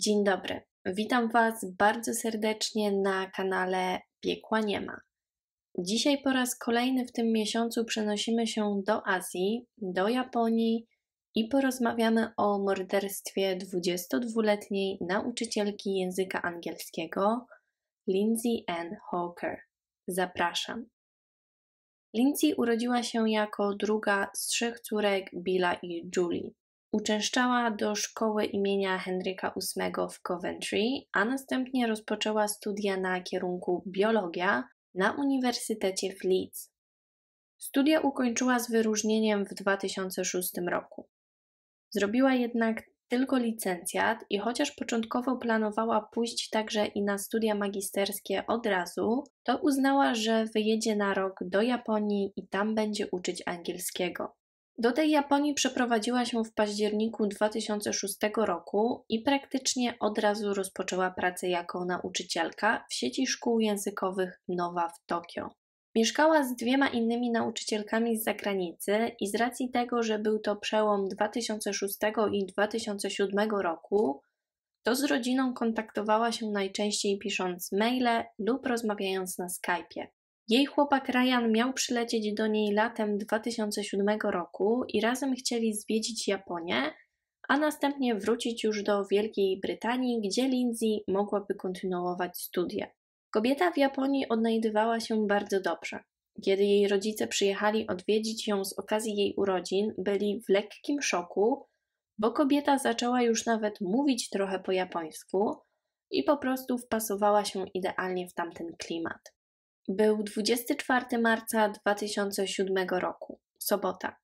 Dzień dobry. Witam Was bardzo serdecznie na kanale Piekła Nie ma. Dzisiaj po raz kolejny w tym miesiącu przenosimy się do Azji, do Japonii i porozmawiamy o morderstwie 22-letniej nauczycielki języka angielskiego Lindsay Ann Hawker. Zapraszam. Lindsay urodziła się jako druga z trzech córek Billa i Julie. Uczęszczała do szkoły imienia Henryka VIII w Coventry, a następnie rozpoczęła studia na kierunku biologia na Uniwersytecie w Leeds. Studia ukończyła z wyróżnieniem w 2006 roku. Zrobiła jednak tylko licencjat i chociaż początkowo planowała pójść także i na studia magisterskie od razu, to uznała, że wyjedzie na rok do Japonii i tam będzie uczyć angielskiego. Do tej Japonii przeprowadziła się w październiku 2006 roku i praktycznie od razu rozpoczęła pracę jako nauczycielka w sieci szkół językowych Nowa w Tokio. Mieszkała z dwiema innymi nauczycielkami z zagranicy i z racji tego, że był to przełom 2006 i 2007 roku, to z rodziną kontaktowała się najczęściej pisząc maile lub rozmawiając na Skype'ie. Jej chłopak Ryan miał przylecieć do niej latem 2007 roku i razem chcieli zwiedzić Japonię, a następnie wrócić już do Wielkiej Brytanii, gdzie Lindsay mogłaby kontynuować studia. Kobieta w Japonii odnajdywała się bardzo dobrze. Kiedy jej rodzice przyjechali odwiedzić ją z okazji jej urodzin, byli w lekkim szoku, bo kobieta zaczęła już nawet mówić trochę po japońsku i po prostu wpasowała się idealnie w tamten klimat. Był 24 marca 2007 roku, sobota.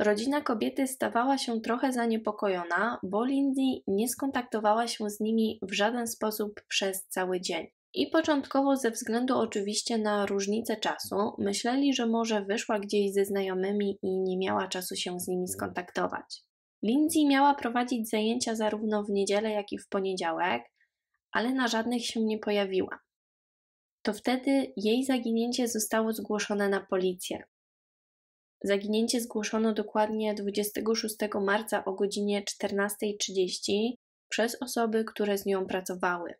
Rodzina kobiety stawała się trochę zaniepokojona, bo Lindy nie skontaktowała się z nimi w żaden sposób przez cały dzień. I początkowo, ze względu oczywiście na różnicę czasu, myśleli, że może wyszła gdzieś ze znajomymi i nie miała czasu się z nimi skontaktować. Lindsay miała prowadzić zajęcia zarówno w niedzielę, jak i w poniedziałek, ale na żadnych się nie pojawiła to wtedy jej zaginięcie zostało zgłoszone na policję. Zaginięcie zgłoszono dokładnie 26 marca o godzinie 14.30 przez osoby, które z nią pracowały.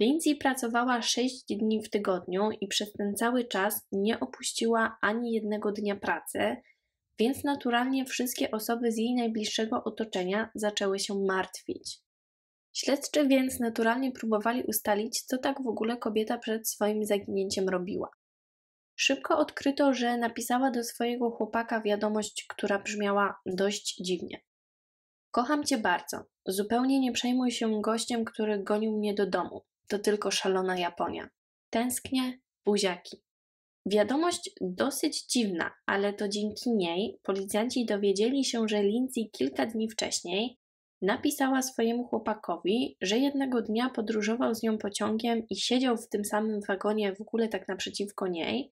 Lindsay pracowała 6 dni w tygodniu i przez ten cały czas nie opuściła ani jednego dnia pracy, więc naturalnie wszystkie osoby z jej najbliższego otoczenia zaczęły się martwić. Śledczy więc naturalnie próbowali ustalić, co tak w ogóle kobieta przed swoim zaginięciem robiła. Szybko odkryto, że napisała do swojego chłopaka wiadomość, która brzmiała dość dziwnie. Kocham cię bardzo. Zupełnie nie przejmuj się gościem, który gonił mnie do domu. To tylko szalona Japonia. Tęsknię, buziaki. Wiadomość dosyć dziwna, ale to dzięki niej policjanci dowiedzieli się, że Lindsay kilka dni wcześniej napisała swojemu chłopakowi, że jednego dnia podróżował z nią pociągiem i siedział w tym samym wagonie w ogóle tak naprzeciwko niej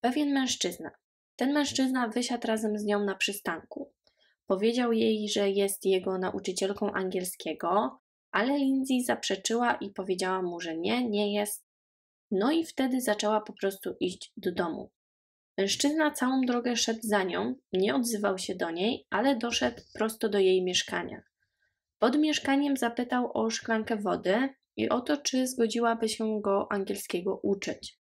pewien mężczyzna. Ten mężczyzna wysiadł razem z nią na przystanku. Powiedział jej, że jest jego nauczycielką angielskiego, ale Lindsay zaprzeczyła i powiedziała mu, że nie, nie jest. No i wtedy zaczęła po prostu iść do domu. Mężczyzna całą drogę szedł za nią, nie odzywał się do niej, ale doszedł prosto do jej mieszkania. Pod mieszkaniem zapytał o szklankę wody i o to, czy zgodziłaby się go angielskiego uczyć.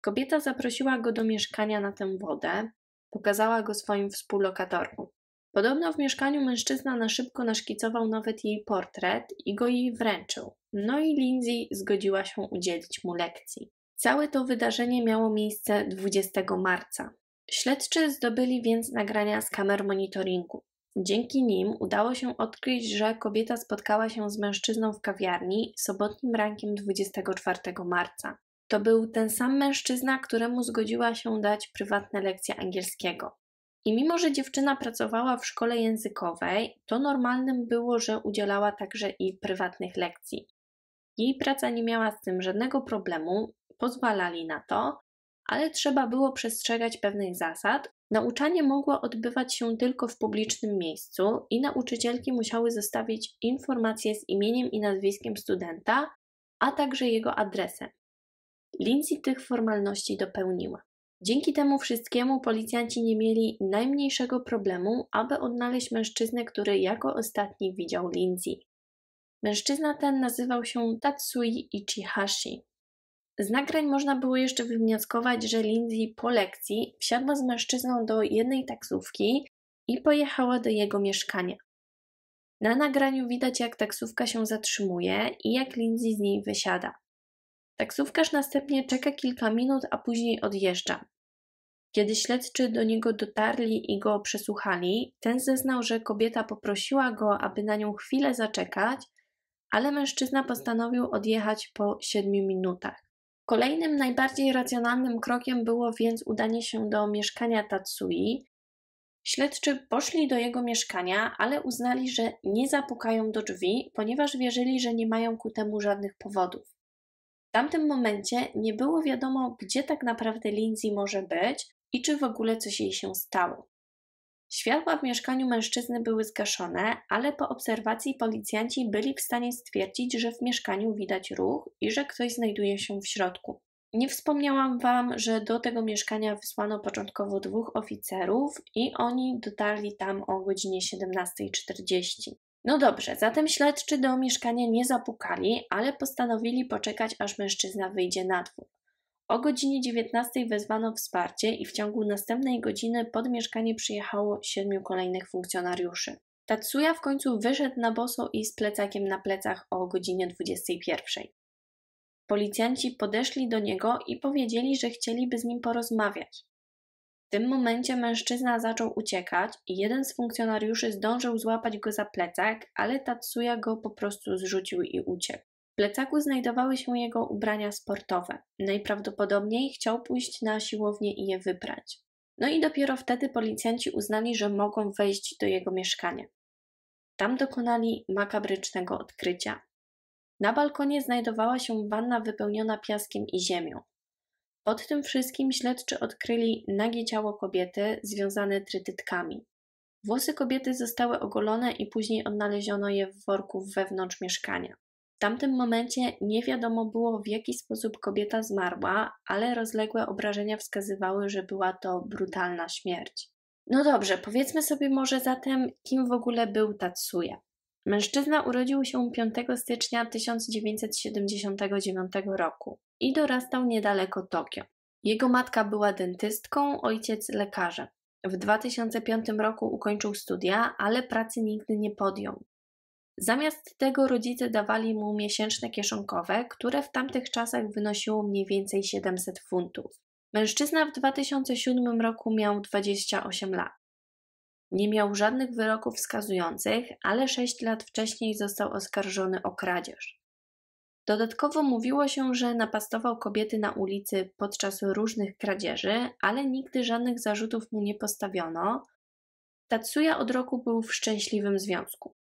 Kobieta zaprosiła go do mieszkania na tę wodę, pokazała go swoim współlokatorom. Podobno w mieszkaniu mężczyzna na szybko naszkicował nawet jej portret i go jej wręczył. No i Lindsay zgodziła się udzielić mu lekcji. Całe to wydarzenie miało miejsce 20 marca. Śledczy zdobyli więc nagrania z kamer monitoringu. Dzięki nim udało się odkryć, że kobieta spotkała się z mężczyzną w kawiarni sobotnim rankiem 24 marca. To był ten sam mężczyzna, któremu zgodziła się dać prywatne lekcje angielskiego. I mimo, że dziewczyna pracowała w szkole językowej, to normalnym było, że udzielała także i prywatnych lekcji. Jej praca nie miała z tym żadnego problemu, pozwalali na to, ale trzeba było przestrzegać pewnych zasad, Nauczanie mogło odbywać się tylko w publicznym miejscu i nauczycielki musiały zostawić informacje z imieniem i nazwiskiem studenta, a także jego adresem. Lindsay tych formalności dopełniła. Dzięki temu wszystkiemu policjanci nie mieli najmniejszego problemu, aby odnaleźć mężczyznę, który jako ostatni widział Lindsay. Mężczyzna ten nazywał się Tatsui Ichihashi. Z nagrań można było jeszcze wywnioskować, że Lindsay po lekcji wsiadła z mężczyzną do jednej taksówki i pojechała do jego mieszkania. Na nagraniu widać, jak taksówka się zatrzymuje i jak Lindsay z niej wysiada. Taksówkarz następnie czeka kilka minut, a później odjeżdża. Kiedy śledczy do niego dotarli i go przesłuchali, ten zeznał, że kobieta poprosiła go, aby na nią chwilę zaczekać, ale mężczyzna postanowił odjechać po siedmiu minutach. Kolejnym najbardziej racjonalnym krokiem było więc udanie się do mieszkania Tatsui. Śledczy poszli do jego mieszkania, ale uznali, że nie zapukają do drzwi, ponieważ wierzyli, że nie mają ku temu żadnych powodów. W tamtym momencie nie było wiadomo, gdzie tak naprawdę Lindsay może być i czy w ogóle coś jej się stało. Światła w mieszkaniu mężczyzny były zgaszone, ale po obserwacji policjanci byli w stanie stwierdzić, że w mieszkaniu widać ruch i że ktoś znajduje się w środku. Nie wspomniałam Wam, że do tego mieszkania wysłano początkowo dwóch oficerów i oni dotarli tam o godzinie 17.40. No dobrze, zatem śledczy do mieszkania nie zapukali, ale postanowili poczekać, aż mężczyzna wyjdzie na dwór. O godzinie 19 wezwano wsparcie i w ciągu następnej godziny pod mieszkanie przyjechało siedmiu kolejnych funkcjonariuszy. Tatsuya w końcu wyszedł na boso i z plecakiem na plecach o godzinie 21. Policjanci podeszli do niego i powiedzieli, że chcieliby z nim porozmawiać. W tym momencie mężczyzna zaczął uciekać i jeden z funkcjonariuszy zdążył złapać go za plecak, ale Tatsuya go po prostu zrzucił i uciekł plecaku znajdowały się jego ubrania sportowe. Najprawdopodobniej chciał pójść na siłownię i je wybrać. No i dopiero wtedy policjanci uznali, że mogą wejść do jego mieszkania. Tam dokonali makabrycznego odkrycia. Na balkonie znajdowała się wanna wypełniona piaskiem i ziemią. Pod tym wszystkim śledczy odkryli nagie ciało kobiety związane trytytkami. Włosy kobiety zostały ogolone i później odnaleziono je w worku wewnątrz mieszkania. W tamtym momencie nie wiadomo było, w jaki sposób kobieta zmarła, ale rozległe obrażenia wskazywały, że była to brutalna śmierć. No dobrze, powiedzmy sobie może zatem, kim w ogóle był Tatsuya. Mężczyzna urodził się 5 stycznia 1979 roku i dorastał niedaleko Tokio. Jego matka była dentystką, ojciec lekarzem. W 2005 roku ukończył studia, ale pracy nigdy nie podjął. Zamiast tego rodzice dawali mu miesięczne kieszonkowe, które w tamtych czasach wynosiło mniej więcej 700 funtów. Mężczyzna w 2007 roku miał 28 lat. Nie miał żadnych wyroków wskazujących, ale 6 lat wcześniej został oskarżony o kradzież. Dodatkowo mówiło się, że napastował kobiety na ulicy podczas różnych kradzieży, ale nigdy żadnych zarzutów mu nie postawiono. Tatsuya od roku był w szczęśliwym związku.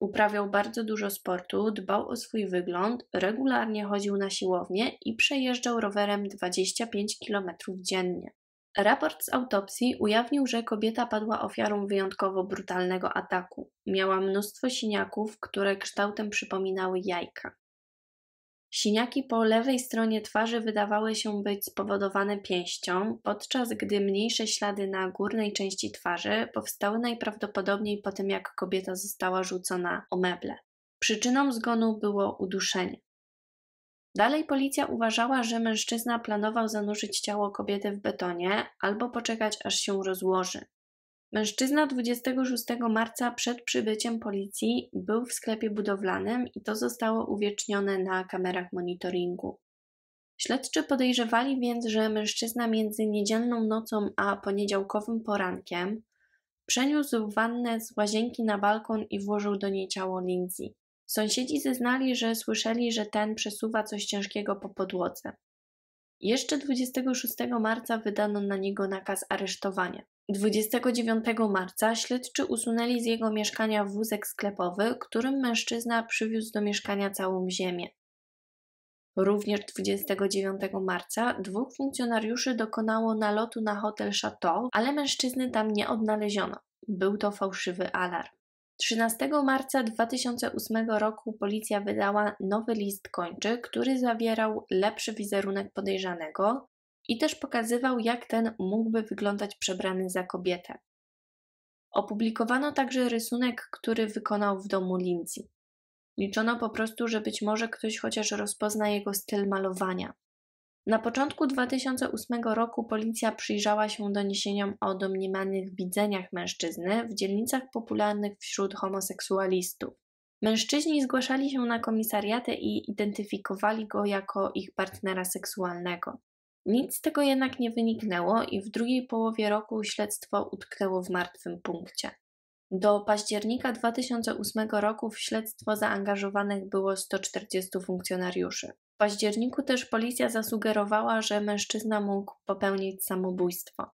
Uprawiał bardzo dużo sportu, dbał o swój wygląd, regularnie chodził na siłownię i przejeżdżał rowerem 25 km dziennie. Raport z autopsji ujawnił, że kobieta padła ofiarą wyjątkowo brutalnego ataku. Miała mnóstwo siniaków, które kształtem przypominały jajka. Siniaki po lewej stronie twarzy wydawały się być spowodowane pięścią, podczas gdy mniejsze ślady na górnej części twarzy powstały najprawdopodobniej po tym, jak kobieta została rzucona o meble. Przyczyną zgonu było uduszenie. Dalej policja uważała, że mężczyzna planował zanurzyć ciało kobiety w betonie albo poczekać, aż się rozłoży. Mężczyzna 26 marca przed przybyciem policji był w sklepie budowlanym i to zostało uwiecznione na kamerach monitoringu. Śledczy podejrzewali więc, że mężczyzna między niedzielną nocą a poniedziałkowym porankiem przeniósł wannę z łazienki na balkon i włożył do niej ciało Lindsay. Sąsiedzi zeznali, że słyszeli, że ten przesuwa coś ciężkiego po podłodze. Jeszcze 26 marca wydano na niego nakaz aresztowania. 29 marca śledczy usunęli z jego mieszkania wózek sklepowy, którym mężczyzna przywiózł do mieszkania całą ziemię. Również 29 marca dwóch funkcjonariuszy dokonało nalotu na hotel Chateau, ale mężczyzny tam nie odnaleziono. Był to fałszywy alarm. 13 marca 2008 roku policja wydała nowy list kończy, który zawierał lepszy wizerunek podejrzanego, i też pokazywał, jak ten mógłby wyglądać przebrany za kobietę. Opublikowano także rysunek, który wykonał w domu Lindsay. Liczono po prostu, że być może ktoś chociaż rozpozna jego styl malowania. Na początku 2008 roku policja przyjrzała się doniesieniom o domniemanych widzeniach mężczyzny w dzielnicach popularnych wśród homoseksualistów. Mężczyźni zgłaszali się na komisariatę i identyfikowali go jako ich partnera seksualnego. Nic z tego jednak nie wyniknęło i w drugiej połowie roku śledztwo utknęło w martwym punkcie. Do października 2008 roku w śledztwo zaangażowanych było 140 funkcjonariuszy. W październiku też policja zasugerowała, że mężczyzna mógł popełnić samobójstwo.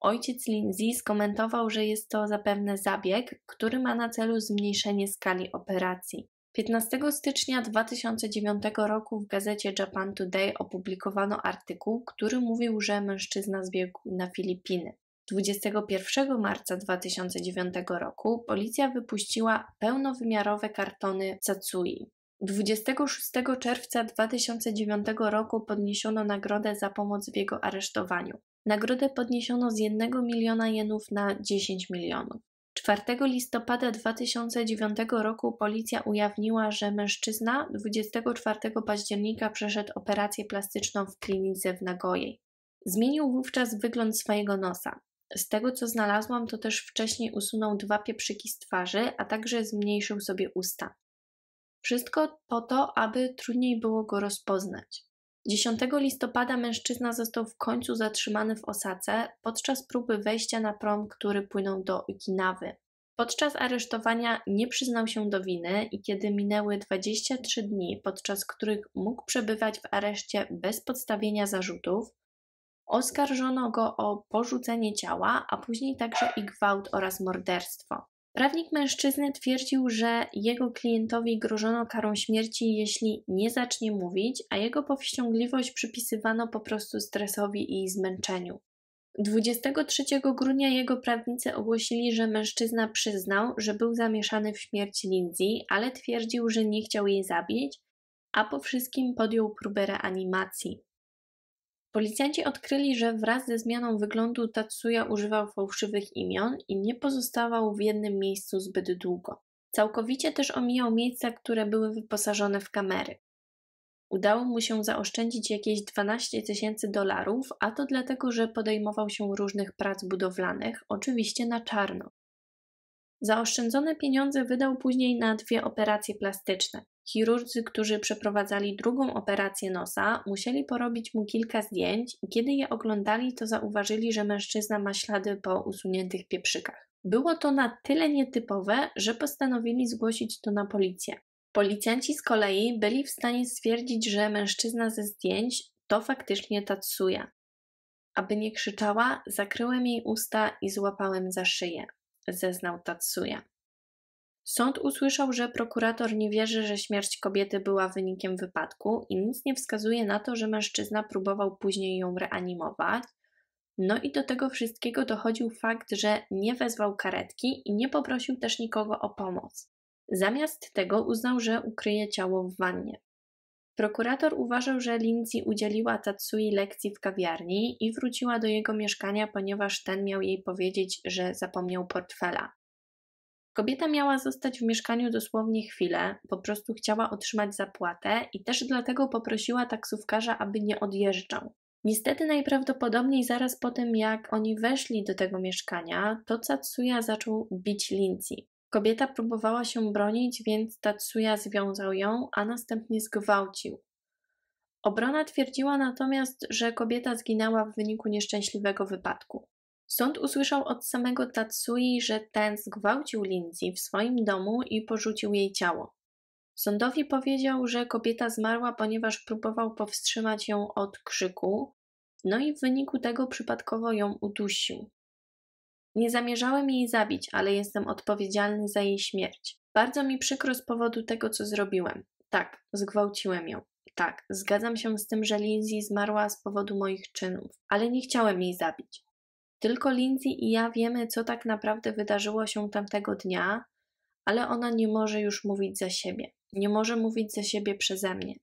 Ojciec Lindsay skomentował, że jest to zapewne zabieg, który ma na celu zmniejszenie skali operacji. 15 stycznia 2009 roku w gazecie Japan Today opublikowano artykuł, który mówił, że mężczyzna zbiegł na Filipiny. 21 marca 2009 roku policja wypuściła pełnowymiarowe kartony Catsui. 26 czerwca 2009 roku podniesiono nagrodę za pomoc w jego aresztowaniu. Nagrodę podniesiono z 1 miliona jenów na 10 milionów. 4 listopada 2009 roku policja ujawniła, że mężczyzna 24 października przeszedł operację plastyczną w klinice w Nagoi. Zmienił wówczas wygląd swojego nosa. Z tego co znalazłam, to też wcześniej usunął dwa pieprzyki z twarzy, a także zmniejszył sobie usta. Wszystko po to, aby trudniej było go rozpoznać. 10 listopada mężczyzna został w końcu zatrzymany w Osace podczas próby wejścia na prom, który płynął do Okinawy. Podczas aresztowania nie przyznał się do winy i kiedy minęły 23 dni, podczas których mógł przebywać w areszcie bez podstawienia zarzutów, oskarżono go o porzucenie ciała, a później także i gwałt oraz morderstwo. Prawnik mężczyzny twierdził, że jego klientowi grożono karą śmierci, jeśli nie zacznie mówić, a jego powściągliwość przypisywano po prostu stresowi i zmęczeniu. 23 grudnia jego prawnicy ogłosili, że mężczyzna przyznał, że był zamieszany w śmierć Lindsay, ale twierdził, że nie chciał jej zabić, a po wszystkim podjął próbę reanimacji. Policjanci odkryli, że wraz ze zmianą wyglądu Tatsuya używał fałszywych imion i nie pozostawał w jednym miejscu zbyt długo. Całkowicie też omijał miejsca, które były wyposażone w kamery. Udało mu się zaoszczędzić jakieś 12 tysięcy dolarów, a to dlatego, że podejmował się różnych prac budowlanych, oczywiście na czarno. Zaoszczędzone pieniądze wydał później na dwie operacje plastyczne. Chirurdzy, którzy przeprowadzali drugą operację nosa, musieli porobić mu kilka zdjęć i kiedy je oglądali, to zauważyli, że mężczyzna ma ślady po usuniętych pieprzykach. Było to na tyle nietypowe, że postanowili zgłosić to na policję. Policjanci z kolei byli w stanie stwierdzić, że mężczyzna ze zdjęć to faktycznie Tatsuya. Aby nie krzyczała, zakryłem jej usta i złapałem za szyję, zeznał Tatsuya. Sąd usłyszał, że prokurator nie wierzy, że śmierć kobiety była wynikiem wypadku i nic nie wskazuje na to, że mężczyzna próbował później ją reanimować. No i do tego wszystkiego dochodził fakt, że nie wezwał karetki i nie poprosił też nikogo o pomoc. Zamiast tego uznał, że ukryje ciało w wannie. Prokurator uważał, że Lindsay udzieliła Tatsui lekcji w kawiarni i wróciła do jego mieszkania, ponieważ ten miał jej powiedzieć, że zapomniał portfela. Kobieta miała zostać w mieszkaniu dosłownie chwilę, po prostu chciała otrzymać zapłatę i też dlatego poprosiła taksówkarza, aby nie odjeżdżał. Niestety najprawdopodobniej zaraz po tym, jak oni weszli do tego mieszkania, to Tatsuya zaczął bić Lindsay. Kobieta próbowała się bronić, więc Tatsuya związał ją, a następnie zgwałcił. Obrona twierdziła natomiast, że kobieta zginęła w wyniku nieszczęśliwego wypadku. Sąd usłyszał od samego Tatsui, że ten zgwałcił Lindsay w swoim domu i porzucił jej ciało. Sądowi powiedział, że kobieta zmarła, ponieważ próbował powstrzymać ją od krzyku, no i w wyniku tego przypadkowo ją udusił. Nie zamierzałem jej zabić, ale jestem odpowiedzialny za jej śmierć. Bardzo mi przykro z powodu tego, co zrobiłem. Tak, zgwałciłem ją. Tak, zgadzam się z tym, że Lindsay zmarła z powodu moich czynów, ale nie chciałem jej zabić. Tylko Lindsay i ja wiemy, co tak naprawdę wydarzyło się tamtego dnia, ale ona nie może już mówić za siebie. Nie może mówić za siebie przeze mnie.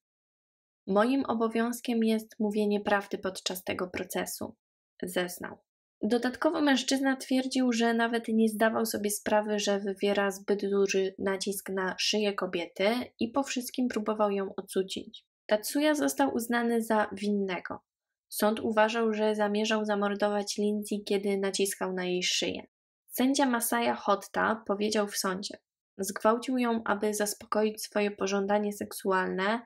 Moim obowiązkiem jest mówienie prawdy podczas tego procesu, zeznał. Dodatkowo mężczyzna twierdził, że nawet nie zdawał sobie sprawy, że wywiera zbyt duży nacisk na szyję kobiety i po wszystkim próbował ją odsucić. Tatsuya został uznany za winnego. Sąd uważał, że zamierzał zamordować Lindsay, kiedy naciskał na jej szyję. Sędzia Masaya Hotta powiedział w sądzie: Zgwałcił ją, aby zaspokoić swoje pożądanie seksualne,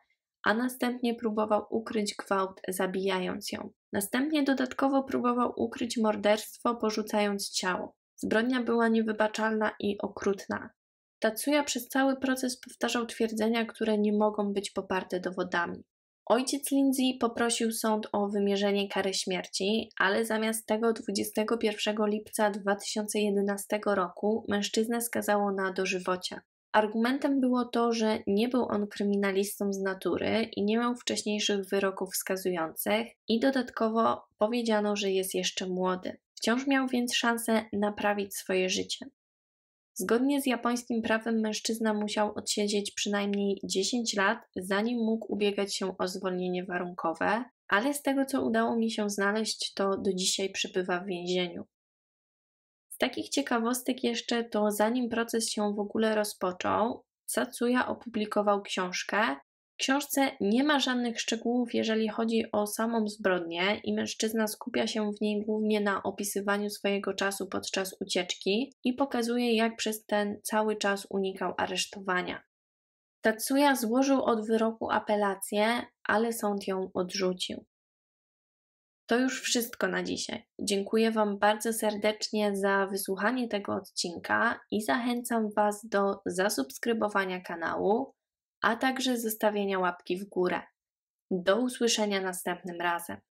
a następnie próbował ukryć gwałt, zabijając ją. Następnie dodatkowo próbował ukryć morderstwo, porzucając ciało. Zbrodnia była niewybaczalna i okrutna. Tatsuya przez cały proces powtarzał twierdzenia, które nie mogą być poparte dowodami. Ojciec Lindsay poprosił sąd o wymierzenie kary śmierci, ale zamiast tego 21 lipca 2011 roku mężczyznę skazało na dożywocie. Argumentem było to, że nie był on kryminalistą z natury i nie miał wcześniejszych wyroków wskazujących, i dodatkowo powiedziano, że jest jeszcze młody. Wciąż miał więc szansę naprawić swoje życie. Zgodnie z japońskim prawem mężczyzna musiał odsiedzieć przynajmniej 10 lat, zanim mógł ubiegać się o zwolnienie warunkowe, ale z tego co udało mi się znaleźć, to do dzisiaj przebywa w więzieniu. Z takich ciekawostek jeszcze to zanim proces się w ogóle rozpoczął, Satsuya opublikował książkę książce nie ma żadnych szczegółów, jeżeli chodzi o samą zbrodnię, i mężczyzna skupia się w niej głównie na opisywaniu swojego czasu podczas ucieczki i pokazuje, jak przez ten cały czas unikał aresztowania. Tatsuya złożył od wyroku apelację, ale sąd ją odrzucił. To już wszystko na dzisiaj. Dziękuję Wam bardzo serdecznie za wysłuchanie tego odcinka i zachęcam Was do zasubskrybowania kanału, a także zostawienia łapki w górę. Do usłyszenia następnym razem.